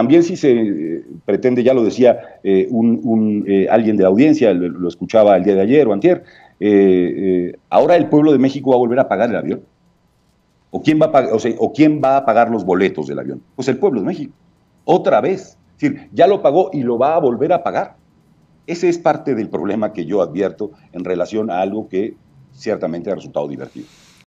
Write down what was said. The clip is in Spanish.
También si se eh, pretende, ya lo decía eh, un, eh, alguien de la audiencia, lo, escuchaba el día de ayer o antier, ¿ahora el pueblo de México va a volver a pagar el avión? ¿O quién, va a pagar, o, ¿O quién va a pagar los boletos del avión? Pues el pueblo de México, otra vez. Es decir, ya lo pagó y lo va a volver a pagar. Ese es parte del problema que yo advierto en relación a algo que ciertamente ha resultado divertido.